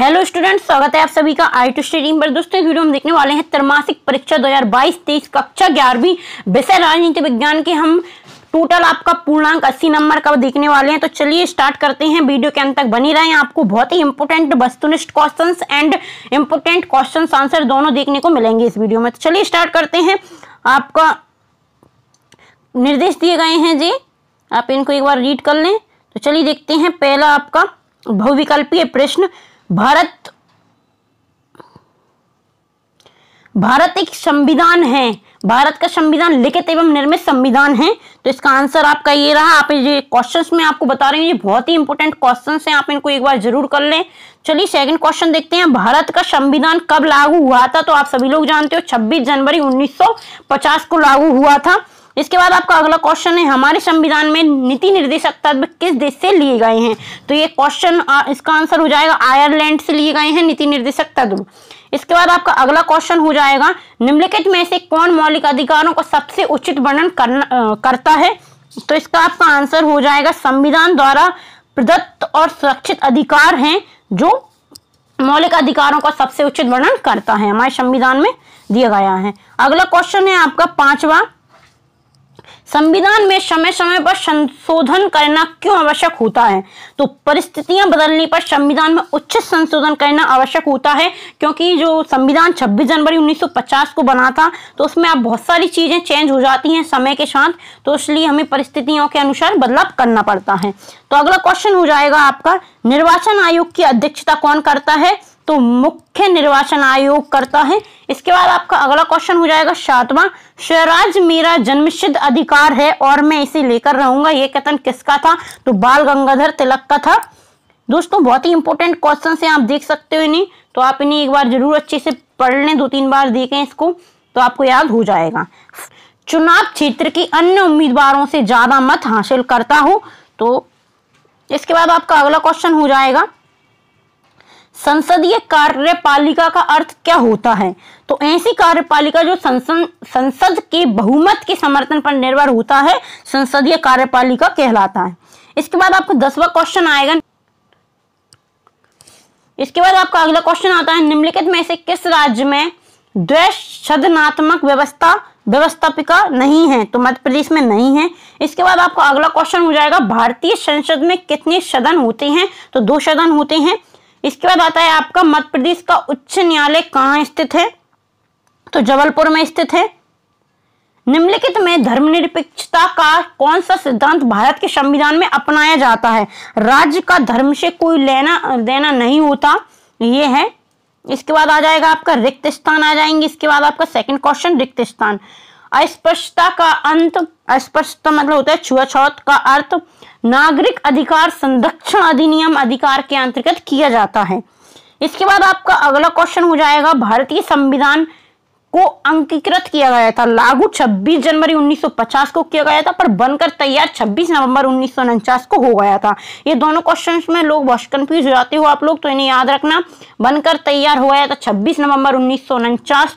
hello student स्वागत है आप सभी का आई टू स्टेडियम पर दोस्तों वीडियो हम देखने वाले हैं त्रमासिक परीक्षा 2022-23 कक्षा ग्यारहवीं विषय राजनीति विज्ञान के हम टोटल आपका पूर्णांक 80 नंबर का देखने वाले हैं तो चलिए स्टार्ट करते हैं वीडियो के अंत तक बनी रहें आपको बहुत ही इंपॉर्टेंट वस्तुनिष्ठ question and important question answer दोनों देखने को मिलेंगे इस वीडियो में तो चलिए स्टार्ट करते हैं आपका निर्देश दिए गए हैं जी आप इनको एक बार रीड कर लें तो चलिए देखते हैं पहला आपका बहुविकल्पीय प्रश्न भारत भारत एक संविधान है भारत का संविधान लिखित एवं निर्मित संविधान है तो इसका आंसर आपका ये रहा आप ये क्वेश्चंस में आपको बता रही हूँ ये बहुत ही इंपॉर्टेंट क्वेश्चंस हैं आप इनको एक बार जरूर कर लें चलिए सेकंड क्वेश्चन देखते हैं भारत का संविधान कब लागू हुआ था तो आप सभी लोग जानते हो छब्बीस जनवरी उन्नीस को लागू हुआ था इसके बाद आपका अगला क्वेश्चन है हमारे संविधान में नीति निर्देशक तत्व किस देश से लिए गए हैं तो ये क्वेश्चन इसका आंसर हो जाएगा आयरलैंड से लिए गए हैं नीति निर्देशक तत्व इसके बाद आपका अगला क्वेश्चन हो जाएगा निम्नलिखित में से कौन मौलिक अधिकारों का सबसे उचित वर्णन करता है तो इसका आपका आंसर हो जाएगा संविधान द्वारा प्रदत्त और सुरक्षित अधिकार हैं जो मौलिक अधिकारों का सबसे उचित वर्णन करता है हमारे संविधान में दिया गया है अगला क्वेश्चन है आपका पांचवा संविधान में समय समय पर संशोधन करना क्यों आवश्यक होता है तो परिस्थितियां बदलने पर संविधान में उचित संशोधन करना आवश्यक होता है क्योंकि जो संविधान 26 जनवरी 1950 को बना था तो उसमें अब बहुत सारी चीज़ें चेंज हो जाती हैं समय के साथ तो इसलिए हमें परिस्थितियों के अनुसार बदलाव करना पड़ता है तो अगला क्वेश्चन हो जाएगा आपका निर्वाचन आयोग की अध्यक्षता कौन करता है तो मुख्य निर्वाचन आयोग करता है इसके बाद आपका अगला क्वेश्चन हो जाएगा सातवां स्वराज मेरा जन्मसिद्ध अधिकार है और मैं इसे लेकर रहूंगा ये कथन किसका था तो बाल गंगाधर तिलक का था दोस्तों बहुत ही इंपॉर्टेंट क्वेश्चन है आप देख सकते हो इन्हें तो आप इन्हें एक बार जरूर अच्छे से पढ़ लें दो तीन बार देखें इसको तो आपको याद हो जाएगा चुनाव क्षेत्र की अन्य उम्मीदवारों से ज्यादा मत हासिल करता हो तो इसके बाद आपका अगला क्वेश्चन हो जाएगा संसदीय कार्यपालिका का अर्थ क्या होता है तो ऐसी कार्यपालिका जो संसद संसद के बहुमत के समर्थन पर निर्भर होता है संसदीय कार्यपालिका कहलाता है इसके बाद आपको दसवा क्वेश्चन आएगा इसके बाद आपका अगला क्वेश्चन आता है निम्नलिखित में से किस राज्य में द्वैषधनात्मक व्यवस्था व्यवस्थापिका नहीं है तो मध्य प्रदेश में नहीं है इसके बाद आपका अगला क्वेश्चन हो जाएगा भारतीय संसद में कितने सदन होते हैं तो दो सदन होते हैं इसके बाद आता है आपका मध्य प्रदेश का उच्च न्यायालय कहाँ स्थित है तो जबलपुर में स्थित है निम्नलिखित में धर्मनिरपेक्षता का कौन सा सिद्धांत भारत के संविधान में अपनाया जाता है राज्य का धर्म से कोई लेना देना नहीं होता ये है इसके बाद आ जाएगा आपका रिक्त स्थान आ जाएंगे इसके बाद आपका सेकंड क्वेश्चन रिक्त स्थान अस्पष्टता का अंत अस्पष्ट मतलब होता है छुआछूत का अर्थ नागरिक अधिकार संरक्षण अधिनियम अधिकार के अंतर्गत किया जाता है इसके बाद आपका अगला क्वेश्चन हो जाएगा भारतीय संविधान को अंकीकृत किया गया था लागू 26 जनवरी 1950 को किया गया था पर बनकर तैयार 26 नवंबर उन्नीस को हो गया था ये दोनों क्वेश्चंस में लोग बहुत कंफ्यूज हो जाते हो आप लोग तो इन्हें याद रखना बनकर तैयार हो गया था 26 नवंबर उन्नीस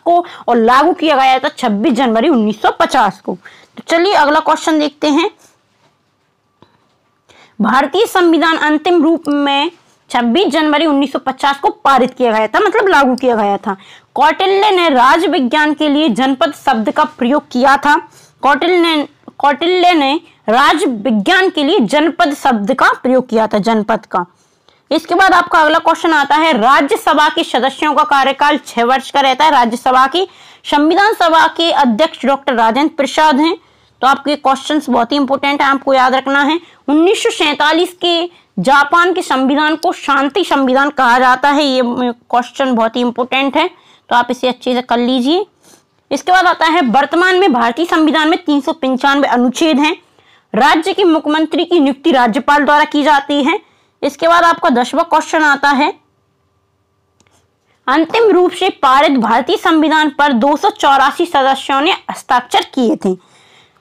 को और लागू किया गया था 26 जनवरी 1950 को चलिए अगला क्वेश्चन देखते हैं भारतीय संविधान अंतिम रूप में 26 जनवरी 1950 को पारित किया गया था मतलब लागू किया गया था कौटिल्य ने राज्य विज्ञान के लिए जनपद शब्द का प्रयोग किया था कौटिल्य ने कौटिल्य ने राज विज्ञान के लिए जनपद शब्द का प्रयोग किया था जनपद का इसके बाद आपका अगला क्वेश्चन आता है राज्यसभा के सदस्यों का कार्यकाल छह वर्ष का रहता है राज्यसभा की संविधान सभा के अध्यक्ष डॉक्टर राजेंद्र प्रसाद हैं तो आपके क्वेश्चंस बहुत ही इंपॉर्टेंट हैं आपको याद रखना है उन्नीस के जापान के संविधान को शांति संविधान कहा जाता है ये क्वेश्चन बहुत ही इंपॉर्टेंट है तो आप इसे अच्छे से कर लीजिए इसके बाद आता है वर्तमान में भारतीय संविधान में तीन अनुच्छेद हैं राज्य के मुख्यमंत्री की नियुक्ति राज्यपाल द्वारा की जाती है इसके बाद आपका दसवा क्वेश्चन आता है अंतिम रूप से पारित भारतीय संविधान पर दो सदस्यों ने हस्ताक्षर किए थे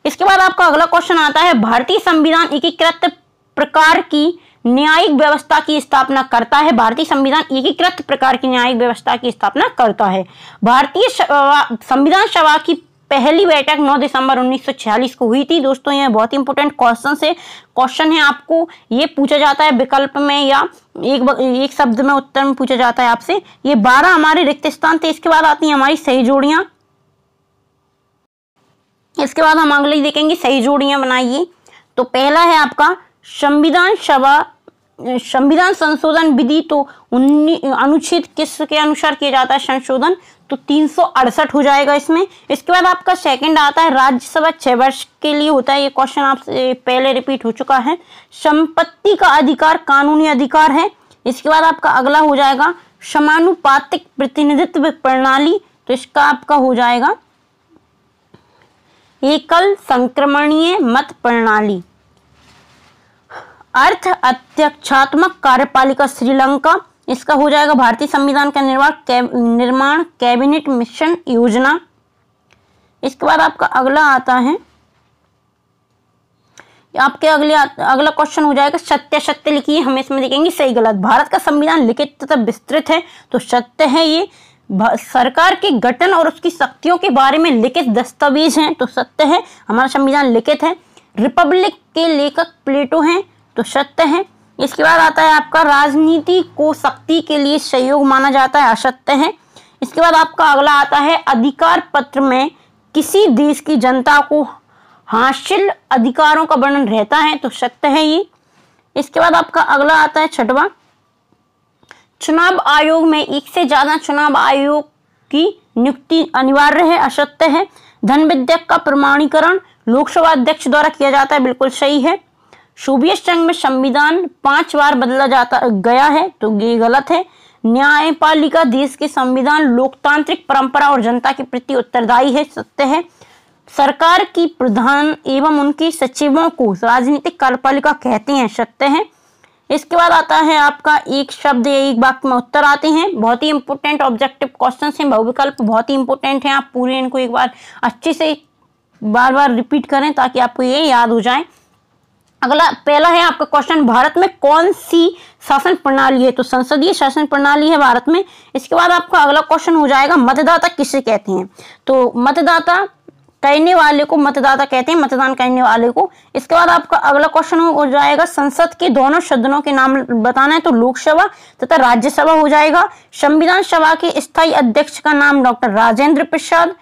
इसके बाद आपका अगला क्वेश्चन आता है भारतीय संविधान एकीकृत प्रकार की न्यायिक व्यवस्था की स्थापना करता है भारतीय संविधान एकीकृत प्रकार की न्यायिक व्यवस्था की स्थापना करता है भारतीय संविधान सभा की पहली बैठक 9 दिसंबर 1946 को हुई थी दोस्तों यह बहुत इंपॉर्टेंट क्वेश्चन है क्वेश्चन है आपको ये पूछा जाता है विकल्प में या एक एक शब्द में उत्तर में पूछा जाता है आपसे ये 12 हमारे रिक्त स्थान थे इसके बाद आती है हमारी सही जोड़ियां इसके बाद हम अगले देखेंगे सही जोड़ियां बनाइए तो पहला है आपका संविधान सभा संविधान संशोधन विधि तो अनुच्छेद किसके अनुसार किया जाता है संशोधन तो तीन हो जाएगा इसमें इसके बाद आपका सेकंड आता है राज्यसभा छह वर्ष के लिए होता है ये क्वेश्चन आपसे पहले रिपीट हो चुका है संपत्ति का अधिकार कानूनी अधिकार है इसके बाद आपका अगला हो जाएगा समानुपातिक प्रतिनिधित्व प्रणाली तो इसका आपका हो जाएगा एकल संक्रमणीय मत प्रणाली अर्थ अध्यक्षात्मक कार्यपालिका श्रीलंका इसका हो जाएगा भारतीय संविधान का निर्माण निर्माण कैबिनेट मिशन योजना इसके बाद आपका अगला आता है आपके अगले अगला क्वेश्चन हो जाएगा सत्य सत्य लिखिए हम इसमें देखेंगे सही गलत भारत का संविधान लिखित तथा विस्तृत है तो सत्य है ये सरकार के गठन और उसकी शक्तियों के बारे में लिखित दस्तावेज हैं तो सत्य है हमारा संविधान लिखित है रिपब्लिक के लेखक प्लेटो हैं तो सत्य है इसके बाद आता है आपका राजनीति को शक्ति के लिए सहयोग माना जाता है असत्य है इसके बाद आपका अगला आता है अधिकार पत्र में किसी देश की जनता को हासिल अधिकारों का वर्णन रहता है तो सत्य है ये इसके बाद आपका अगला आता है छठवा चुनाव आयोग में एक से ज्यादा चुनाव आयोग की नियुक्ति अनिवार्य है असत्य है धन विद्यक का प्रमाणीकरण लोकसभा अध्यक्ष द्वारा किया जाता है बिल्कुल सही है सोवियत संघ में संविधान पांच बार बदला जाता गया है तो ये गलत है न्यायपालिका देश के संविधान लोकतांत्रिक परंपरा और जनता के प्रति उत्तरदायी है सत्य है सरकार की प्रधान एवं उनके सचिवों को राजनीतिक कार्यपालिका कहते हैं सत्य है इसके बाद आता है आपका एक शब्द या एक वाक्य में उत्तर आते हैं बहुत ही इंपॉर्टेंट ऑब्जेक्टिव क्वेश्चन हैं बहुविकल्प बहुत ही इंपॉर्टेंट हैं आप पूरे इनको एक बार अच्छे से बार बार रिपीट करें ताकि आपको ये याद हो जाए अगला पहला है आपका क्वेश्चन भारत में कौन सी शासन प्रणाली है तो संसदीय शासन प्रणाली है भारत में इसके बाद आपका अगला क्वेश्चन हो जाएगा मतदाता किसे कहते हैं तो मतदाता करने वाले को मतदाता कहते हैं मतदान करने वाले को इसके बाद आपका अगला क्वेश्चन हो जाएगा संसद के दोनों सदनों के नाम बताना है तो लोकसभा तथा राज्यसभा हो जाएगा संविधान सभा के स्थायी अध्यक्ष का नाम डॉक्टर राजेंद्र प्रसाद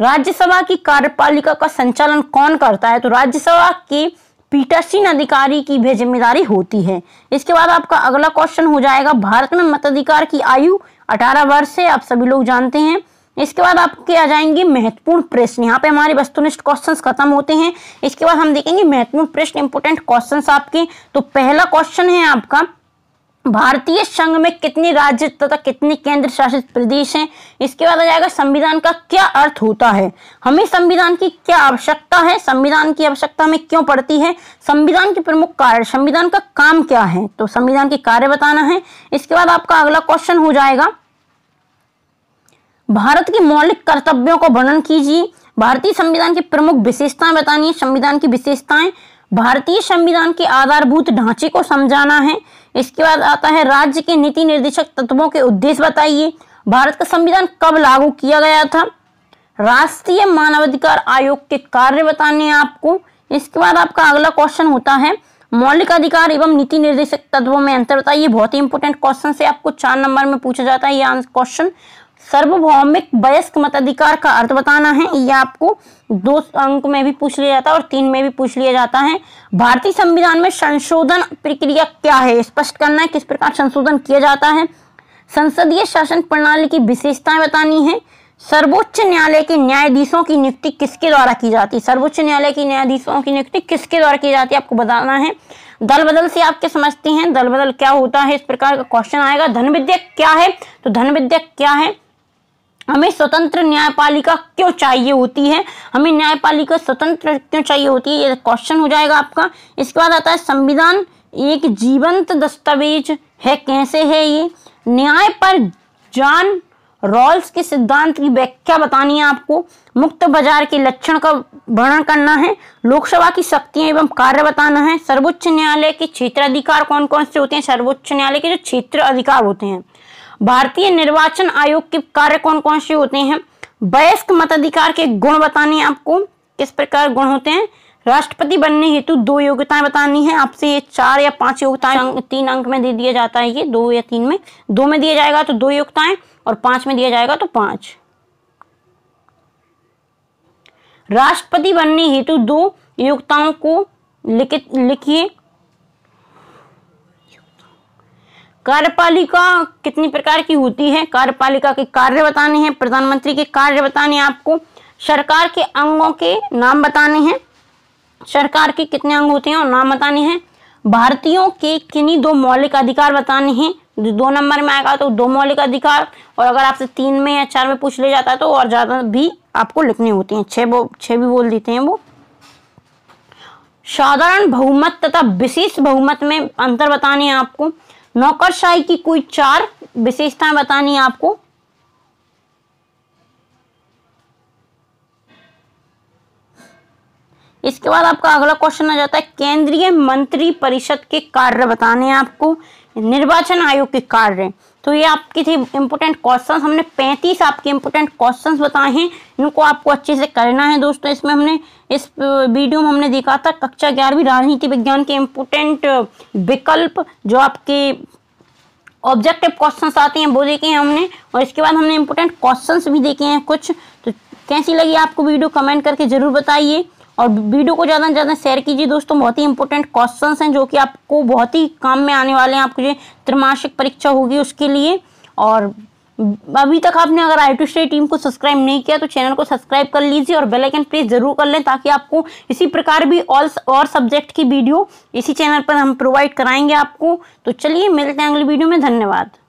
राज्यसभा की कार्यपालिका का संचालन कौन करता है तो राज्यसभा की पीठासीन अधिकारी की भी जिम्मेदारी होती है इसके बाद आपका अगला क्वेश्चन हो जाएगा भारत में मताधिकार की आयु 18 वर्ष है आप सभी लोग जानते हैं इसके बाद आपके आ जाएंगे महत्वपूर्ण प्रश्न यहाँ पे हमारे वस्तुनिष्ठ क्वेश्चंस खत्म होते हैं इसके बाद हम देखेंगे महत्वपूर्ण प्रश्न इंपोर्टेंट क्वेश्चंस आपके तो पहला क्वेश्चन है आपका भारतीय संघ में कितने राज्य तथा कितने केंद्र शासित प्रदेश हैं इसके बाद आ जाएगा संविधान का क्या अर्थ होता है हमें संविधान की क्या आवश्यकता है संविधान की आवश्यकता हमें क्यों पड़ती है संविधान के प्रमुख कार्य संविधान का काम क्या है तो संविधान के कार्य बताना है इसके बाद आपका अगला क्वेश्चन हो जाएगा भारत के मौलिक कर्तव्यों का वर्णन कीजिए भारतीय संविधान की प्रमुख विशेषताएं बतानी है संविधान की विशेषताएं भारतीय संविधान के आधारभूत ढांचे को समझाना है इसके बाद आता है राज्य के नीति निर्देशक तत्वों के उद्देश्य बताइए भारत का संविधान कब लागू किया गया था राष्ट्रीय मानवाधिकार आयोग के कार्य बताने हैं आपको इसके बाद आपका अगला क्वेश्चन होता है मौलिक अधिकार एवं नीति निर्देशक तत्वों में अंतर बताइए बहुत ही इंपोर्टेंट क्वेश्चन से आपको चार नंबर में पूछा जाता है ये क्वेश्चन सार्वभौमिक वयस्क मताधिकार का अर्थ बताना है यह आपको दो अंक में भी पूछ लिया जाता है और तीन में भी पूछ लिया जाता है भारतीय संविधान में संशोधन प्रक्रिया क्या है स्पष्ट करना है किस प्रकार संशोधन किया जाता है संसदीय शासन प्रणाली की विशेषताएं बतानी है सर्वोच्च न्यायालय के न्यायाधीशों की नियुक्ति किसके द्वारा की जाती है सर्वोच्च न्यायालय की न्यायाधीशों की नियुक्ति किसके द्वारा की जाती है आपको बताना है दल बदल से आप क्या समझते हैं दल बदल क्या होता है इस प्रकार का क्वेश्चन आएगा धन विद्यक क्या है तो धन विद्यक क्या है हमें स्वतंत्र न्यायपालिका क्यों चाहिए होती है हमें न्यायपालिका स्वतंत्र क्यों चाहिए होती है ये क्वेश्चन हो जाएगा आपका इसके बाद आता है संविधान एक जीवंत दस्तावेज है कैसे है ये न्याय पर जान रॉल्स के सिद्धांत की व्याख्या बतानी है आपको मुक्त बाजार के लक्षण का वर्णन करना है लोकसभा की शक्तियां एवं कार्य बताना है सर्वोच्च न्यायालय के क्षेत्र अधिकार कौन कौन से होते हैं सर्वोच्च न्यायालय के जो क्षेत्र अधिकार होते हैं भारतीय निर्वाचन आयोग के कार्य कौन कौन से होते हैं वयस्क मताधिकार के गुण बताने आपको किस प्रकार गुण होते हैं राष्ट्रपति बनने हेतु दो योग्यताएं बतानी है आपसे ये चार या पांच योग्यताएं तीन अंक में दे दिया जाता है ये दो या तीन में दो में दिया जाएगा तो दो योग्यताएं और पांच में दिया जाएगा तो पांच राष्ट्रपति बनने हेतु दो योग्यताओं को लिखित लिखिए कार्यपालिका कितनी प्रकार की होती है कार्यपालिका के कार्य बताने हैं प्रधानमंत्री के कार्य बताने हैं आपको सरकार के अंगों के नाम बताने हैं सरकार के कितने अंग होते हैं और नाम बताने हैं भारतीयों के किन्हीं दो मौलिक अधिकार बताने हैं दो नंबर में आएगा तो दो मौलिक अधिकार और अगर आपसे तीन में या चार में पूछ ले जाता है तो और ज़्यादा भी आपको लिखने होते हैं छह छह भी बोल देते हैं वो साधारण बहुमत तथा विशेष बहुमत में अंतर बताने हैं आपको नौकरशाही की कोई चार विशेषताएं बतानी है आपको इसके बाद आपका अगला क्वेश्चन आ जाता है केंद्रीय मंत्री परिषद के कार्य बताने हैं आपको निर्वाचन आयोग के कार्य तो ये आपकी थी इम्पोर्टेंट क्वेश्चन हमने पैंतीस आपके इम्पोर्टेंट क्वेश्चन बताए हैं इनको आपको अच्छे से करना है दोस्तों इसमें हमने इस वीडियो में हमने देखा था कक्षा ग्यारहवीं राजनीति विज्ञान के इम्पोर्टेंट विकल्प जो आपके ऑब्जेक्टिव क्वेश्चंस आते हैं वो देखे हैं हमने और इसके बाद हमने इम्पोर्टेंट क्वेश्चंस भी देखे हैं कुछ तो कैसी लगी आपको वीडियो कमेंट करके ज़रूर बताइए और वीडियो को ज़्यादा से ज़्यादा शेयर कीजिए दोस्तों बहुत ही इंपॉर्टेंट क्वेश्चंस हैं जो कि आपको बहुत ही काम में आने वाले हैं आपको जो त्रिमासिक परीक्षा होगी उसके लिए और अभी तक आपने अगर आई टू स्टे टीम को सब्सक्राइब नहीं किया तो चैनल को सब्सक्राइब कर लीजिए और बेल आइकन प्रेस जरूर कर लें ताकि आपको इसी प्रकार भी ऑल और सब्जेक्ट की वीडियो इसी चैनल पर हम प्रोवाइड कराएंगे आपको तो चलिए मिलते हैं अगली वीडियो में धन्यवाद